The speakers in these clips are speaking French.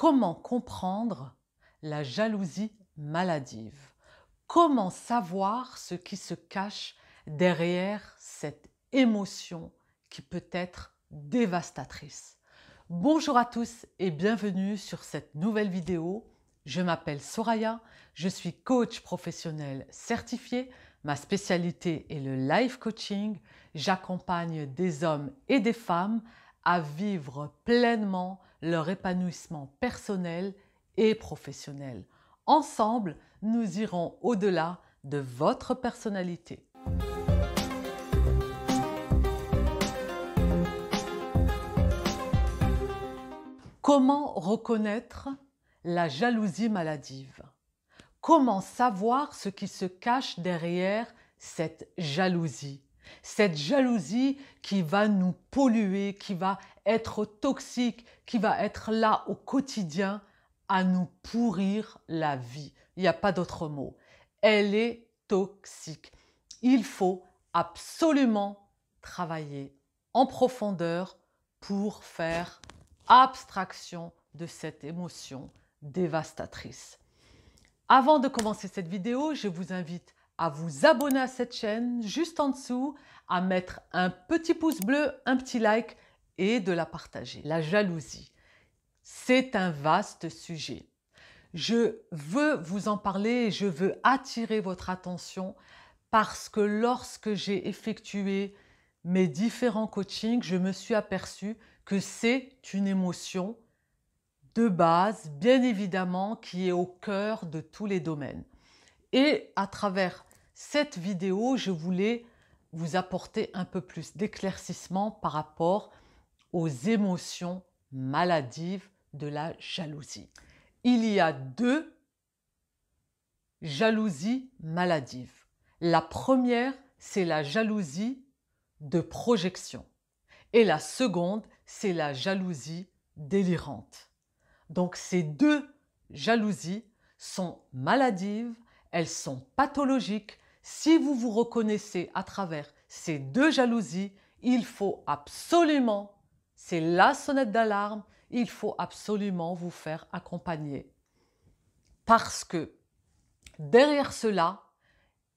Comment comprendre la jalousie maladive Comment savoir ce qui se cache derrière cette émotion qui peut être dévastatrice Bonjour à tous et bienvenue sur cette nouvelle vidéo. Je m'appelle Soraya, je suis coach professionnel certifié. Ma spécialité est le life coaching. J'accompagne des hommes et des femmes à vivre pleinement leur épanouissement personnel et professionnel. Ensemble, nous irons au-delà de votre personnalité. Comment reconnaître la jalousie maladive Comment savoir ce qui se cache derrière cette jalousie Cette jalousie qui va nous polluer, qui va être toxique, qui va être là au quotidien à nous pourrir la vie. Il n'y a pas d'autre mot. Elle est toxique. Il faut absolument travailler en profondeur pour faire abstraction de cette émotion dévastatrice. Avant de commencer cette vidéo, je vous invite à vous abonner à cette chaîne juste en dessous, à mettre un petit pouce bleu, un petit like et de la partager. La jalousie, c'est un vaste sujet. Je veux vous en parler et je veux attirer votre attention parce que lorsque j'ai effectué mes différents coachings, je me suis aperçu que c'est une émotion de base, bien évidemment, qui est au cœur de tous les domaines. Et à travers cette vidéo, je voulais vous apporter un peu plus d'éclaircissement par rapport à aux émotions maladives de la jalousie. Il y a deux jalousies maladives. La première, c'est la jalousie de projection. Et la seconde, c'est la jalousie délirante. Donc ces deux jalousies sont maladives, elles sont pathologiques. Si vous vous reconnaissez à travers ces deux jalousies, il faut absolument c'est la sonnette d'alarme. Il faut absolument vous faire accompagner. Parce que derrière cela,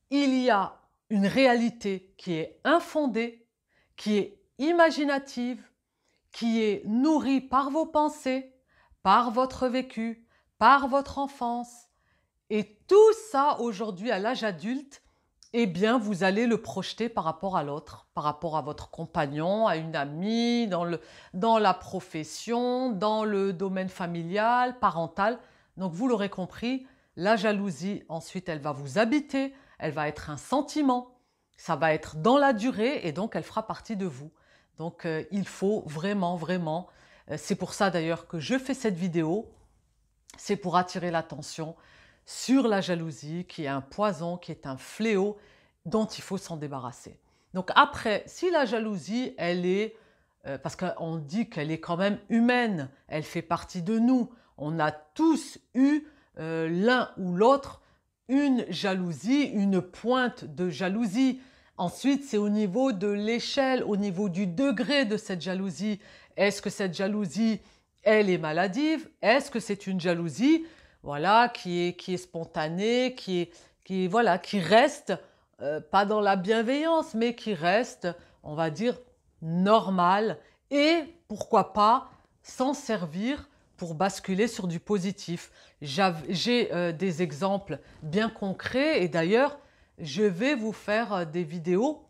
il y a une réalité qui est infondée, qui est imaginative, qui est nourrie par vos pensées, par votre vécu, par votre enfance. Et tout ça aujourd'hui à l'âge adulte, eh bien, vous allez le projeter par rapport à l'autre, par rapport à votre compagnon, à une amie, dans, la profession, dans le domaine familial, parental. Donc, vous l'aurez compris, la jalousie, ensuite, elle va vous habiter, elle va être un sentiment, ça va être dans la durée et donc elle fera partie de vous. Donc, euh, il faut vraiment, vraiment, euh, c'est pour ça d'ailleurs que je fais cette vidéo, c'est pour attirer l'attention sur la jalousie, qui est un poison, qui est un fléau dont il faut s'en débarrasser. Donc après, si la jalousie, elle est, euh, parce qu'on dit qu'elle est quand même humaine, elle fait partie de nous, on a tous eu euh, l'un ou l'autre une jalousie, une pointe de jalousie. Ensuite, c'est au niveau de l'échelle, au niveau du degré de cette jalousie. Est-ce que cette jalousie, elle est maladive Est-ce que c'est une jalousie qui est, qui est spontané, qui, voilà, qui reste, euh, pas dans la bienveillance, mais qui reste, on va dire, normal et pourquoi pas s'en servir pour basculer sur du positif. J'ai euh, des exemples bien concrets et d'ailleurs, je vais vous faire euh, des vidéos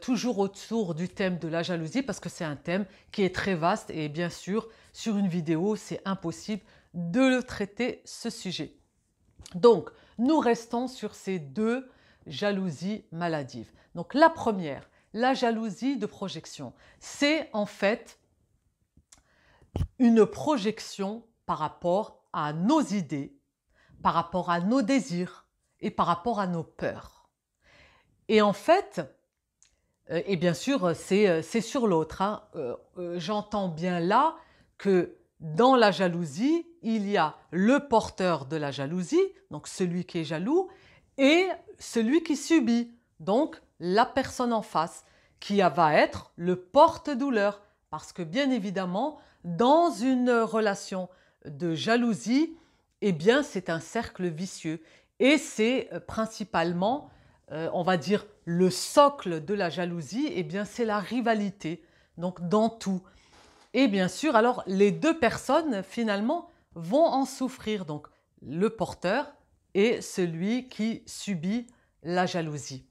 toujours autour du thème de la jalousie parce que c'est un thème qui est très vaste et bien sûr, sur une vidéo, c'est impossible de traiter ce sujet. Donc, nous restons sur ces deux jalousies maladives. Donc, la première, la jalousie de projection, c'est en fait une projection par rapport à nos idées, par rapport à nos désirs et par rapport à nos peurs. Et en fait, euh, et bien sûr, c'est euh, sur l'autre. Hein. Euh, j'entends bien là que dans la jalousie, il y a le porteur de la jalousie, donc celui qui est jaloux, et celui qui subit, donc la personne en face, qui va être le porte-douleur. Parce que bien évidemment, dans une relation de jalousie, eh bien c'est un cercle vicieux. Et c'est euh, principalement, euh, on va dire, le socle de la jalousie, eh bien c'est la rivalité. Donc dans tout, et bien sûr, alors les deux personnes finalement vont en souffrir, donc le porteur et celui qui subit la jalousie.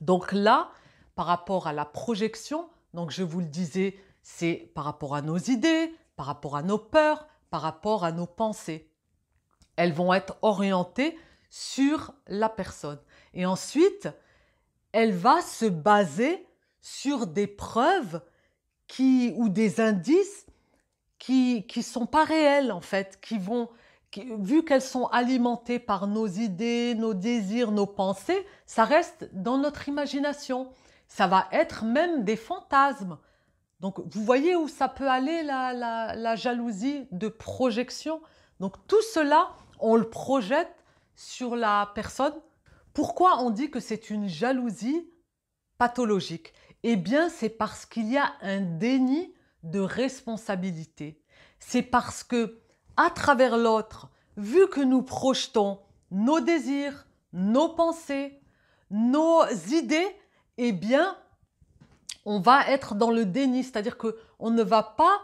Donc là, par rapport à la projection, donc je vous le disais, c'est par rapport à nos idées, par rapport à nos peurs, par rapport à nos pensées. Elles vont être orientées sur la personne. Et ensuite, elle va se baser sur des preuves qui, ou des indices qui ne sont pas réels, en fait, qui vont, vu qu'elles sont alimentées par nos idées, nos désirs, nos pensées, ça reste dans notre imagination. Ça va être même des fantasmes. Donc, vous voyez où ça peut aller, la jalousie de projection. Donc, tout cela, on le projette sur la personne. Pourquoi on dit que c'est une jalousie pathologique eh bien, c'est parce qu'il y a un déni de responsabilité. C'est parce que, à travers l'autre, vu que nous projetons nos désirs, nos pensées, nos idées, eh bien, on va être dans le déni, c'est-à-dire que ne va pas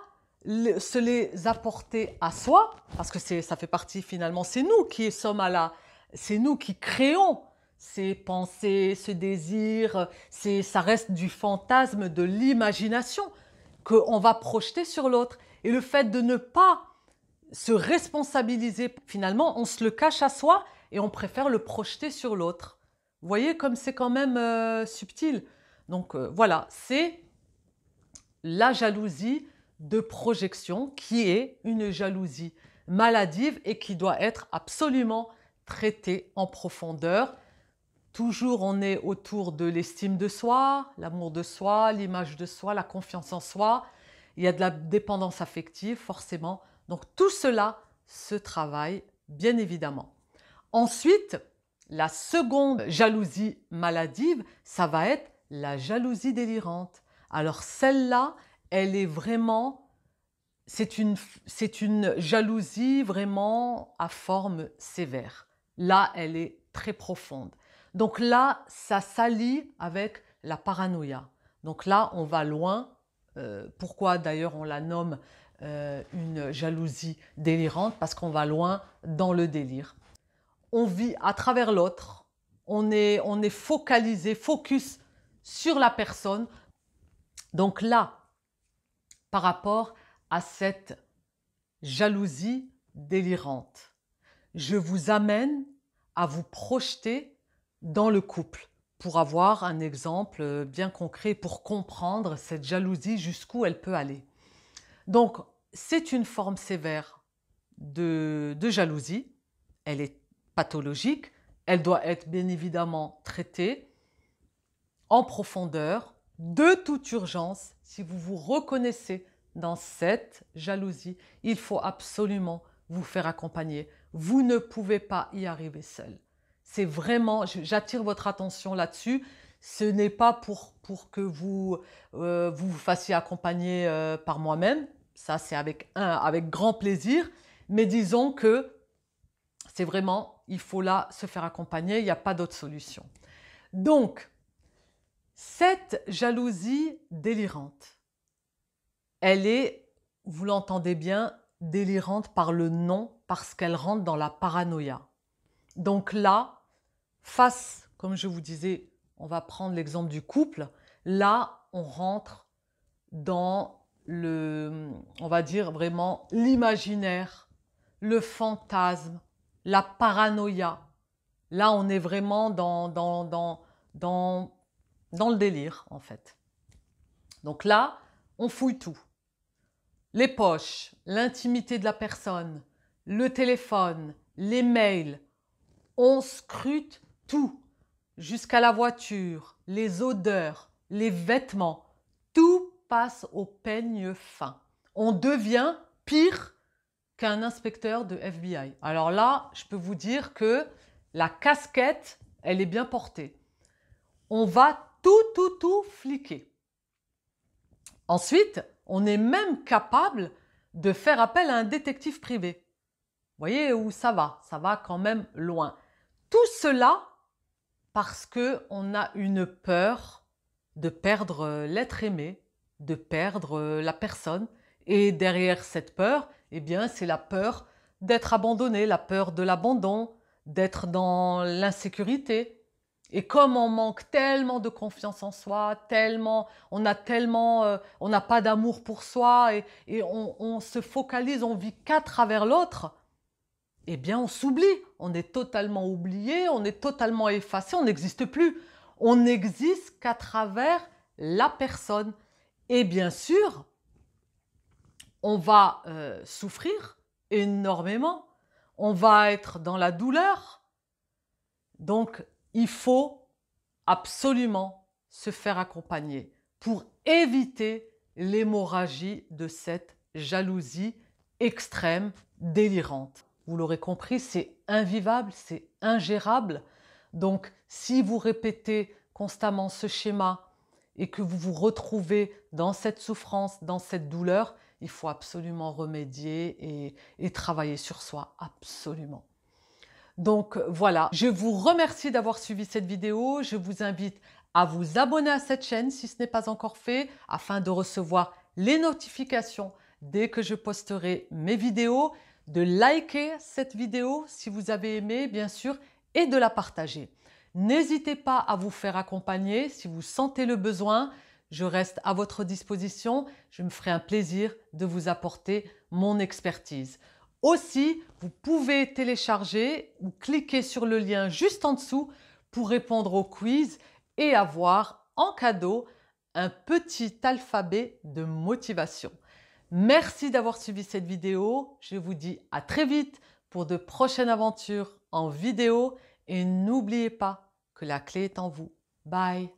se les apporter à soi, parce que ça fait partie finalement, c'est nous qui sommes à la, c'est nous qui créons ces pensées, ce désir, ça reste du fantasme, de l'imagination qu'on va projeter sur l'autre. Et le fait de ne pas se responsabiliser, finalement, on se le cache à soi et on préfère le projeter sur l'autre. Vous voyez comme c'est quand même euh, subtil. Donc euh, voilà, c'est la jalousie de projection qui est une jalousie maladive et qui doit être absolument traitée en profondeur Toujours, on est autour de l'estime de soi, l'amour de soi, l'image de soi, la confiance en soi. Il y a de la dépendance affective, forcément. Donc tout cela se travaille, bien évidemment. Ensuite, la seconde jalousie maladive, ça va être la jalousie délirante. Alors celle-là, elle est vraiment, c'est une, c'est une jalousie vraiment à forme sévère. Là, elle est très profonde donc là, ça s'allie avec la paranoïa. Donc là, on va loin. Euh, pourquoi d'ailleurs on la nomme euh, une jalousie délirante Parce qu'on va loin dans le délire. On vit à travers l'autre. on est focalisé, focus sur la personne. Donc là, par rapport à cette jalousie délirante, je vous amène à vous projeter dans le couple pour avoir un exemple euh, bien concret, pour comprendre cette jalousie, jusqu'où elle peut aller. Donc, c'est une forme sévère de, de, jalousie. Elle est pathologique. Elle doit être bien évidemment traitée en profondeur, de toute urgence. Si vous vous reconnaissez dans cette jalousie, il faut absolument vous faire accompagner. Vous ne pouvez pas y arriver seul. C'est vraiment, j'attire votre attention là-dessus. Ce n'est pas pour, pour que vous euh, vous fassiez accompagner euh, par moi-même. Ça, c'est avec, un, avec grand plaisir. Mais disons que c'est vraiment, il faut là se faire accompagner. Il n'y a pas d'autre solution. Donc, cette jalousie délirante, elle est, vous l'entendez bien, délirante par le nom, parce qu'elle rentre dans la paranoïa. Donc là, face, comme je vous disais, on va prendre l'exemple du couple, là, on rentre dans le, on va dire vraiment l'imaginaire, le fantasme, la paranoïa. Là, on est vraiment dans, dans, dans, dans, dans le délire, en fait. Donc là, on fouille tout. Les poches, l'intimité de la personne, le téléphone, les mails. On scrute tout, jusqu'à la voiture, les odeurs, les vêtements, tout passe au peigne fin. On devient pire qu'un inspecteur de FBI. Alors là, je peux vous dire que la casquette, elle est bien portée. On va tout, tout, tout fliquer. Ensuite, on est même capable de faire appel à un détective privé. Vous voyez où ça va Ça va quand même loin. Tout cela parce que on a une peur de perdre euh, l'être aimé, de perdre euh, la personne. Et derrière cette peur, eh bien, c'est la peur d'être abandonné, la peur de l'abandon, d'être dans l'insécurité. Et comme on manque tellement de confiance en soi, tellement, on euh, n'a pas d'amour pour soi et, on, on, se focalise, on vit qu'à travers l'autre, eh bien on s'oublie, on est totalement oublié, on est totalement effacé, on n'existe plus. On n'existe qu'à travers la personne. Et bien sûr, on va euh, souffrir énormément, on va être dans la douleur. Donc il faut absolument se faire accompagner pour éviter l'hémorragie de cette jalousie extrême, délirante vous l'aurez compris, c'est invivable, c'est ingérable. Donc, si vous répétez constamment ce schéma et que vous vous retrouvez dans cette souffrance, dans cette douleur, il faut absolument remédier et, travailler sur soi, absolument. Donc voilà, je vous remercie d'avoir suivi cette vidéo. Je vous invite à vous abonner à cette chaîne si ce n'est pas encore fait, afin de recevoir les notifications dès que je posterai mes vidéos de liker cette vidéo si vous avez aimé, bien sûr, et de la partager. N'hésitez pas à vous faire accompagner si vous sentez le besoin. Je reste à votre disposition. Je me ferai un plaisir de vous apporter mon expertise. Aussi, vous pouvez télécharger ou cliquer sur le lien juste en dessous pour répondre au quiz et avoir en cadeau un petit alphabet de motivation. Merci d'avoir suivi cette vidéo. Je vous dis à très vite pour de prochaines aventures en vidéo et n'oubliez pas que la clé est en vous. Bye